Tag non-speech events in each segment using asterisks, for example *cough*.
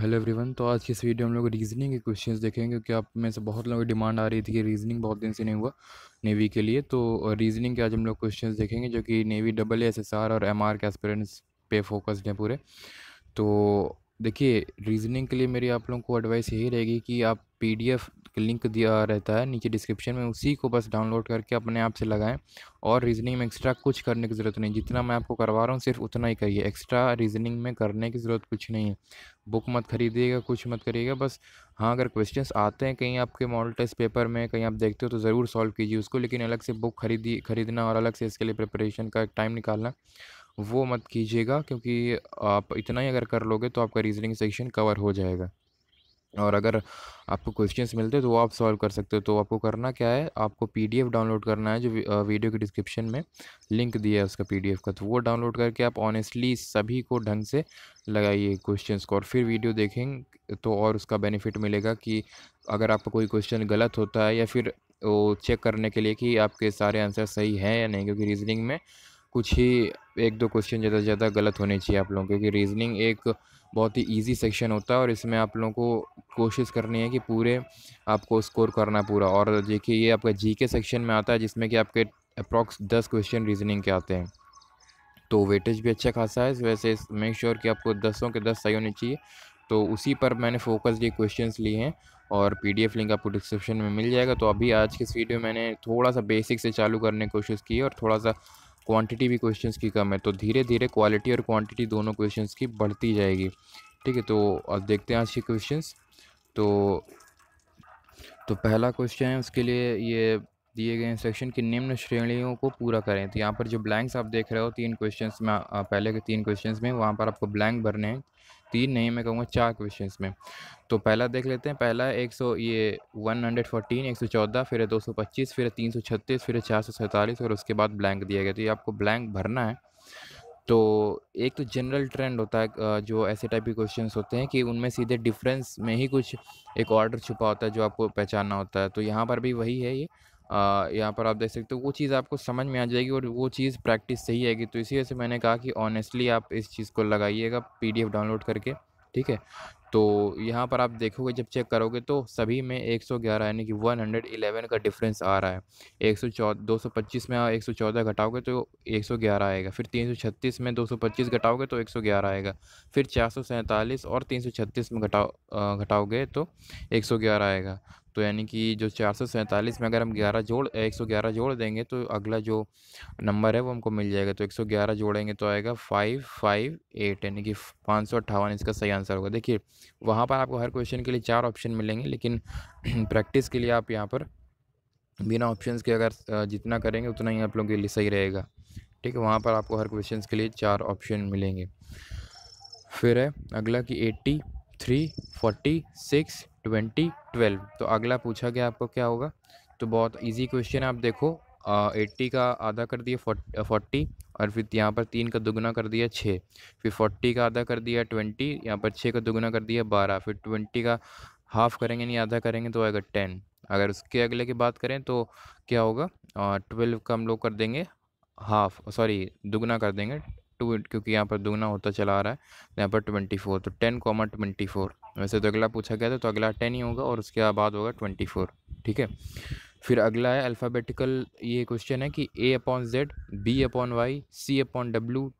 Hello everyone तो आज की इस वीडियो में हम लोग रीजनिंग के क्वेश्चंस देखेंगे क्योंकि आप में से बहुत लोगों की डिमांड आ रही थी कि रीजनिंग बहुत दिन से नहीं हुआ नेवी के लिए तो रीजनिंग के आज हम लोग क्वेश्चंस देखेंगे जो कि Navy double S S R और एम आर के एक्सपेरेंस पे फोकस्ड हैं पूरे तो देखिए रीजनिंग के लिए मेरी आप लोगों को एडवाइस यही रहेगी कि आप पीडीएफ लिंक दिया रहता है नीचे डिस्क्रिप्शन में उसी को बस डाउनलोड करके अपने आप से लगाएं और रीजनिंग में एक्स्ट्रा कुछ करने की ज़रूरत नहीं जितना मैं आपको करवा रहा हूँ सिर्फ उतना ही करिए एक्स्ट्रा रीजनिंग में करने की ज़रूरत कुछ नहीं है बुक मत खरीदिएगा कुछ मत करिएगा बस हाँ अगर क्वेश्चंस आते हैं कहीं आपके मॉडल टेस्ट पेपर में कहीं आप देखते हो तो ज़रूर सॉल्व कीजिए उसको लेकिन अलग से बुक खरीदी खरीदना और अलग से इसके लिए प्रिपरेशन का टाइम निकालना वो मत कीजिएगा क्योंकि आप इतना ही अगर कर लोगे तो आपका रीजनिंग सेक्शन कवर हो जाएगा और अगर आपको क्वेश्चंस मिलते हैं तो वो आप सॉल्व कर सकते हो तो आपको करना क्या है आपको पीडीएफ डाउनलोड करना है जो वीडियो के डिस्क्रिप्शन में लिंक दिया है उसका पीडीएफ का तो वो डाउनलोड करके आप ऑनेस्टली सभी को ढंग से लगाइए क्वेश्चंस को और फिर वीडियो देखेंगे तो और उसका बेनिफिट मिलेगा कि अगर आपका कोई क्वेश्चन गलत होता है या फिर वो चेक करने के लिए कि आपके सारे आंसर सही हैं या नहीं क्योंकि रीजनिंग में कुछ ही एक दो क्वेश्चन ज़्यादा से ज़्यादा गलत होने चाहिए आप लोगों के क्योंकि रीजनिंग एक बहुत ही इजी सेक्शन होता है और इसमें आप लोगों को कोशिश करनी है कि पूरे आपको स्कोर करना पूरा और देखिए ये आपका के सेक्शन में आता है जिसमें कि आपके अप्रॉक्स दस क्वेश्चन रीजनिंग के आते हैं तो वेटेज भी अच्छा खासा है वैसे मेक श्योर कि आपको दसों के दस सही होने चाहिए तो उसी पर मैंने फोकस ये क्वेश्चन लिए हैं और पीडीएफ लिंक आपको डिस्क्रिप्शन में मिल जाएगा तो अभी आज के इस वीडियो में मैंने थोड़ा सा बेसिक से चालू करने की कोशिश की और थोड़ा सा क्वांटिटी भी क्वेश्चंस की कम है तो धीरे धीरे क्वालिटी और क्वांटिटी दोनों क्वेश्चंस की बढ़ती जाएगी ठीक है तो अब देखते हैं आज के क्वेश्चंस तो तो पहला क्वेश्चन है उसके लिए ये दिए गए इंस्ट्रक्शन की निम्न श्रेणियों को पूरा करें तो यहाँ पर जो ब्लैंक्स आप देख रहे हो तीन क्वेश्चन में पहले के तीन क्वेश्चन में वहाँ पर आपको ब्लैंक भरने हैं तीन नहीं मैं कहूँगा चार क्वेश्चन में तो पहला देख लेते हैं पहला एक सौ ये वन हंड्रेड फोर्टीन एक सौ चौदह फिर दो सौ पच्चीस फिर तीन सौ छत्तीस फिर चार सौ सैंतालीस और उसके बाद ब्लैंक दिया गया तो ये आपको ब्लैंक भरना है तो एक तो जनरल ट्रेंड होता है जो ऐसे टाइप के क्वेश्चन होते हैं कि उनमें सीधे डिफरेंस में ही कुछ एक ऑर्डर छुपा होता है जो आपको पहचानना होता है तो यहाँ पर भी वही है ये यहाँ पर आप देख सकते हो वो चीज़ आपको समझ में आ जाएगी और वो चीज़ प्रैक्टिस सही आएगी तो इसी वजह से मैंने कहा कि ऑनेस्टली आप इस चीज़ को लगाइएगा एफ डाउनलोड करके ठीक है तो यहाँ पर आप देखोगे जब चेक करोगे तो सभी में 111 यानी कि 111 का डिफरेंस आ रहा है एक सौ दो सौ पच्चीस में एक सौ चौदह घटाओगे तो एक सौ ग्यारह आएगा फिर तीन सौ छत्तीस में दो सौ पच्चीस घटाओगे तो एक सौ ग्यारह आएगा फिर चार सौ सैंतालीस और तीन सौ छत्तीस में घटाओ घटाओगे तो एक सौ ग्यारह आएगा तो यानी कि जो चार सौ सैंतालीस में अगर हम ग्यारह जोड़ एक सौ ग्यारह जोड़ देंगे तो अगला जो नंबर है वो हमको मिल जाएगा तो एक सौ ग्यारह जोड़ेंगे तो आएगा फाइव फाइव एट यानी कि पाँच सौ अट्ठावन इसका सही आंसर होगा देखिए वहाँ पर आपको हर क्वेश्चन के लिए चार ऑप्शन मिलेंगे लेकिन *clears throat* प्रैक्टिस के लिए आप यहाँ पर बिना ऑप्शन के अगर जितना करेंगे उतना ही आप लोगों के लिए सही रहेगा ठीक है वहाँ पर आपको हर क्वेश्चन के लिए चार ऑप्शन मिलेंगे फिर है अगला कि eighty three forty six twenty twelve तो अगला पूछा गया आपको क्या होगा तो बहुत इजी क्वेश्चन है आप देखो एट्टी का आधा कर दिया फोर्टी और फिर यहाँ पर तीन का दुगना कर दिया छः फिर फोर्टी का आधा कर दिया ट्वेंटी यहाँ पर छः का दुगना कर दिया बारह फिर ट्वेंटी का हाफ़ करेंगे नहीं आधा करेंगे तो आएगा टेन अगर उसके अगले की बात करें तो क्या होगा ट्वेल्व का हम लोग कर देंगे हाफ सॉरी दुगना कर देंगे टू क्योंकि यहाँ पर दूना होता चला आ रहा है तो यहाँ पर ट्वेंटी फोर तो टेन कॉमा ट्वेंटी फोर वैसे तो अगला पूछा गया था तो अगला टेन ही होगा और उसके बाद होगा ट्वेंटी फोर ठीक है फिर अगला है अल्फ़ाबेटिकल ये क्वेश्चन है कि A upon Z B upon Y C upon W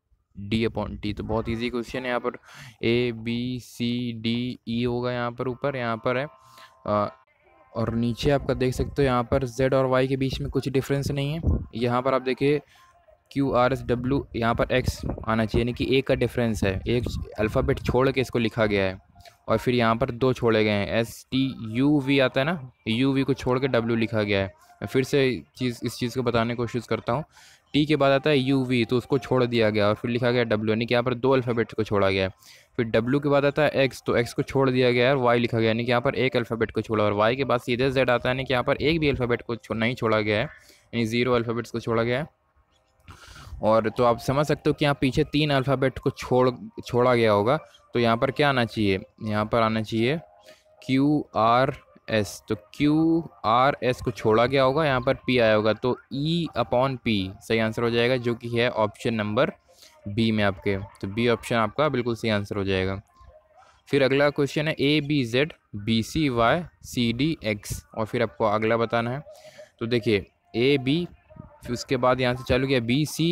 D upon T तो बहुत इजी क्वेश्चन है यहाँ पर A B C D E होगा यहाँ पर ऊपर यहाँ पर है आ, और नीचे आपका देख सकते हो यहाँ पर जेड और वाई के बीच में कुछ डिफरेंस नहीं है यहाँ पर आप देखिए क्यू आर एस डब्ल्यू यहाँ पर एक्स आना चाहिए यानी कि एक का डिफरेंस है एक अल्फ़ाबेट छोड़ के इसको लिखा गया है और फिर यहाँ पर दो छोड़े गए हैं एस टी यू वी आता है ना यू वी को छोड़ के डब्ल्यू लिखा गया है मैं फिर से चीज़ इस चीज़ को बताने की कोशिश करता हूँ टी के बाद आता है यू वी तो उसको छोड़ दिया गया और फिर लिखा गया डब्ल्यू यानी कि यहाँ पर दो अल्फ़ाबेट को छोड़ा गया है फिर डब्ल्यू के बाद आता है एक्स तो एक्स को छोड़ दिया गया है और वाई लिखा गया यानी कि यहाँ पर एक अल्फ़ाबेट को छोड़ा और वाई के बाद सीधे जेड आता है यानी कि यहाँ पर एक भी अल्फ़ाबेट को नहीं छोड़ा गया है यानी ज़ीरो अल्फ़ाबेट्स को छोड़ा गया है और तो आप समझ सकते हो कि यहाँ पीछे तीन अल्फ़ाबेट को छोड़ छोड़ा गया होगा तो यहाँ पर क्या आना चाहिए यहाँ पर आना चाहिए क्यू आर एस तो क्यू आर एस को छोड़ा गया होगा यहाँ पर पी आया होगा तो ई अपॉन पी सही आंसर हो जाएगा जो कि है ऑप्शन नंबर बी में आपके तो बी ऑप्शन आपका बिल्कुल सही आंसर हो जाएगा फिर अगला क्वेश्चन है A B Z B C Y C D X और फिर आपको अगला बताना है तो देखिए ए बी फिर उसके बाद यहाँ से चालू किया बी सी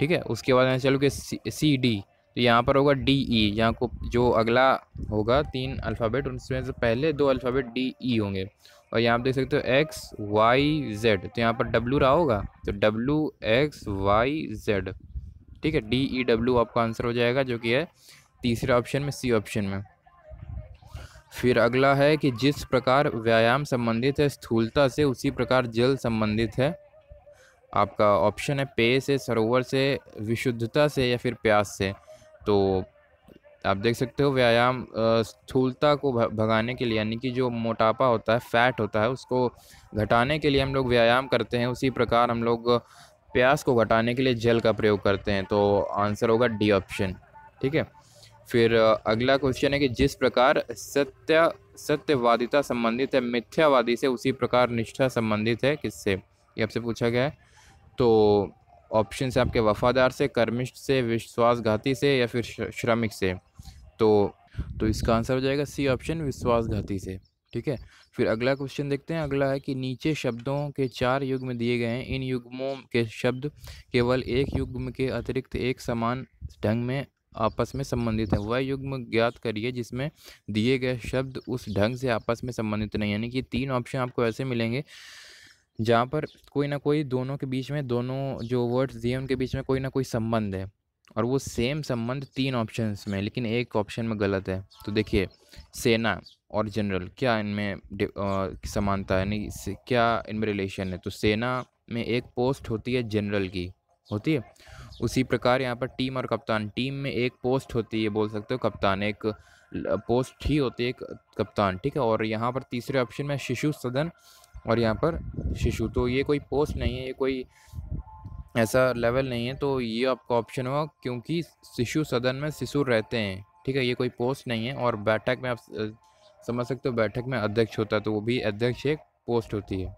ठीक है उसके बाद यहाँ से चालू किया सी डी तो यहाँ पर होगा डी ई e। यहाँ को जो अगला होगा तीन अल्फ़ाबेट उसमें से पहले दो अल्फ़ाबेट डी ई होंगे और यहाँ आप देख सकते हो एक्स वाई जेड तो यहाँ पर डब्लू रहा होगा तो डब्लू एक्स वाई जेड ठीक है डी ई डब्लू आपका आंसर हो जाएगा जो कि है तीसरे ऑप्शन में सी ऑप्शन में फिर अगला है कि जिस प्रकार व्यायाम संबंधित है स्थूलता से उसी प्रकार जल संबंधित है आपका ऑप्शन है पेय से सरोवर से विशुद्धता से या फिर प्यास से तो आप देख सकते हो व्यायाम स्थूलता को भगाने के लिए यानी कि जो मोटापा होता है फैट होता है उसको घटाने के लिए हम लोग व्यायाम करते हैं उसी प्रकार हम लोग प्यास को घटाने के लिए जल का प्रयोग करते हैं तो आंसर होगा डी ऑप्शन ठीक है फिर अगला क्वेश्चन है कि जिस प्रकार सत्य सत्यवादिता संबंधित है मिथ्यावादी से उसी प्रकार निष्ठा संबंधित है किससे ये आपसे पूछा गया है तो ऑप्शन है आपके वफ़ादार से कर्मिष्ठ से विश्वासघाती से या फिर श्रमिक से तो तो इसका आंसर हो जाएगा सी ऑप्शन विश्वासघाती से ठीक है फिर अगला क्वेश्चन देखते हैं अगला है कि नीचे शब्दों के चार युग्म दिए गए हैं इन युग्मों के शब्द केवल एक युग्म के अतिरिक्त एक समान ढंग में आपस में संबंधित है वह युग्म ज्ञात करिए जिसमें दिए गए शब्द उस ढंग से आपस में संबंधित नहीं यानी कि तीन ऑप्शन आपको ऐसे मिलेंगे जहाँ पर कोई ना कोई दोनों के बीच में दोनों जो वर्ड्स दिए उनके बीच में कोई ना कोई संबंध है और वो सेम संबंध तीन ऑप्शंस में लेकिन एक ऑप्शन में गलत है तो देखिए सेना और जनरल क्या इनमें समानता यानी क्या इनमें रिलेशन है तो सेना में एक पोस्ट होती है जनरल की होती है उसी प्रकार यहाँ पर टीम और कप्तान टीम में एक पोस्ट होती है बोल सकते हो कप्तान एक पोस्ट ही होती है एक कप्तान ठीक है और यहाँ पर तीसरे ऑप्शन में शिशु सदन और यहाँ पर शिशु तो ये कोई पोस्ट नहीं है ये कोई ऐसा लेवल नहीं है तो ये आपका ऑप्शन हुआ क्योंकि शिशु सदन में शिशु रहते हैं ठीक है ये कोई पोस्ट नहीं है और बैठक में आप समझ सकते हो बैठक में अध्यक्ष होता है तो वो भी अध्यक्ष एक पोस्ट होती है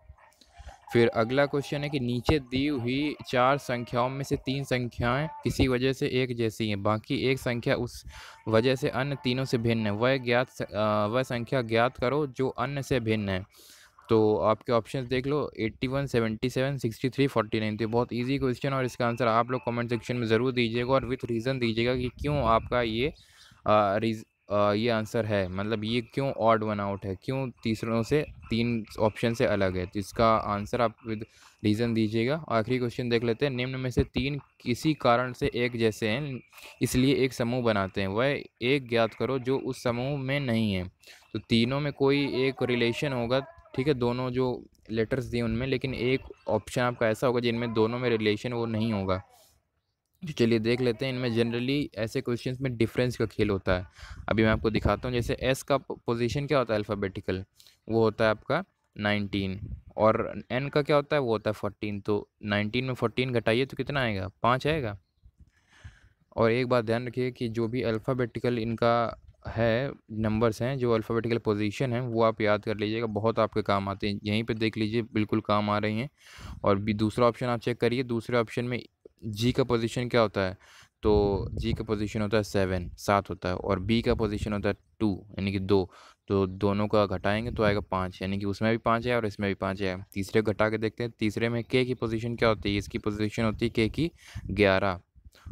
फिर अगला क्वेश्चन है कि नीचे दी हुई चार संख्याओं में से तीन संख्याएं किसी वजह से एक जैसी हैं बाकी एक संख्या उस वजह से अन्य तीनों से भिन्न है वह ज्ञात वह संख्या ज्ञात करो जो अन्य से भिन्न है तो आपके ऑप्शन देख लो 81, 77, 63, 49 तो बहुत ईजी क्वेश्चन और इसका आंसर आप लोग कमेंट सेक्शन में ज़रूर दीजिएगा और विथ रीज़न दीजिएगा कि क्यों आपका ये आ, रीज आ, ये आंसर है मतलब ये क्यों ऑड वन आउट है क्यों तीसरों से तीन ऑप्शन से अलग है तो इसका आंसर आप विद रीज़न दीजिएगा आखिरी क्वेश्चन देख लेते हैं निम्न में से तीन किसी कारण से एक जैसे हैं इसलिए एक समूह बनाते हैं वह एक ज्ञात करो जो उस समूह में नहीं है तो तीनों में कोई एक रिलेशन होगा ठीक है दोनों जो लेटर्स दिए उनमें लेकिन एक ऑप्शन आपका ऐसा होगा जिनमें दोनों में रिलेशन वो नहीं होगा तो चलिए देख लेते हैं इनमें जनरली ऐसे क्वेश्चन में डिफरेंस का खेल होता है अभी मैं आपको दिखाता हूँ जैसे एस का पोजिशन क्या होता है अल्फ़ाबेटिकल वो होता है आपका नाइनटीन और एन का क्या होता है वो होता है फोर्टीन तो नाइनटीन में फोर्टीन घटाइए तो कितना आएगा पाँच आएगा और एक बात ध्यान रखिए कि जो भी अल्फ़ाबेटिकल इनका है नंबर्स हैं जो अल्फ़ाबेटिकल पोजीशन है वो आप याद कर लीजिएगा बहुत आपके काम आते हैं यहीं पे देख लीजिए बिल्कुल काम आ रही हैं और भी दूसरा ऑप्शन आप चेक करिए दूसरे ऑप्शन में जी का पोजीशन क्या होता है तो जी का पोजीशन होता है सेवन सात होता है और बी का पोजीशन होता है टू यानी कि दो तो दोनों का घटाएंगे तो आएगा पाँच यानी कि उसमें भी पाँच है और इसमें भी पाँच है तीसरे घटा के देखते हैं तीसरे में के की पोजीशन क्या होती है इसकी पोजीशन होती है के की ग्यारह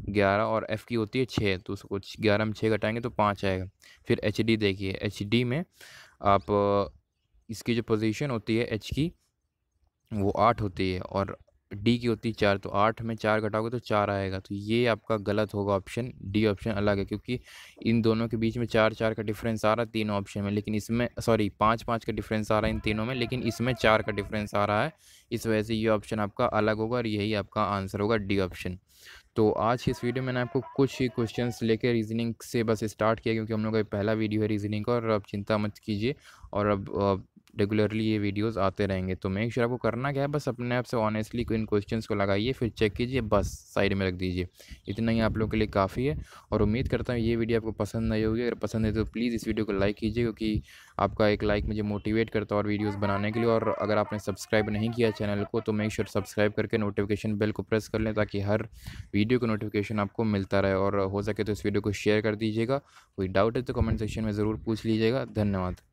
ग्यारह और एफ़ की होती है छः तो उसको ग्यारह में छः घटाएंगे तो पाँच आएगा फिर एच डी देखिए एच डी में आप इसकी जो पोजीशन होती है एच की वो आठ होती है और डी की होती है चार तो आठ में चार घटाओगे तो चार आएगा तो ये आपका गलत होगा ऑप्शन डी ऑप्शन अलग है क्योंकि इन दोनों के बीच में चार चार का डिफरेंस आ रहा है तीनों ऑप्शन में लेकिन इसमें सॉरी पाँच पाँच का डिफरेंस आ रहा है इन तीनों में लेकिन इसमें चार का डिफरेंस आ रहा है इस वजह से ये ऑप्शन आपका अलग होगा और यही आपका आंसर होगा डी ऑप्शन तो आज की इस वीडियो में मैंने आपको कुछ ही क्वेश्चन लेकर रीजनिंग से बस स्टार्ट किया क्योंकि हम लोग का पहला वीडियो है रीजनिंग का और अब चिंता मत कीजिए और अब, अब रेगुलरली ये वीडियोस आते रहेंगे तो मेक श्योर आपको करना क्या है बस अपने आप से ऑनेस्टली इन क्वेश्चन को लगाइए फिर चेक कीजिए बस साइड में रख दीजिए इतना ही आप लोगों के लिए काफ़ी है और उम्मीद करता हूँ ये वीडियो आपको पसंद नहीं होगी अगर पसंद है तो प्लीज़ इस वीडियो को लाइक कीजिए क्योंकि आपका एक लाइक मुझे मोटिवेट करता है और वीडियोज़ बनाने के लिए और अगर आपने सब्सक्राइब नहीं किया चैनल को तो मेक श्योर सब्सक्राइब करके नोटिफिकेशन बेल को प्रेस कर लें ताकि हर वीडियो का नोटिफिकेशन आपको मिलता रहे और हो सके तो इस वीडियो को शेयर कर दीजिएगा कोई डाउट है तो कमेंट सेक्शन में ज़रूर पूछ लीजिएगा धन्यवाद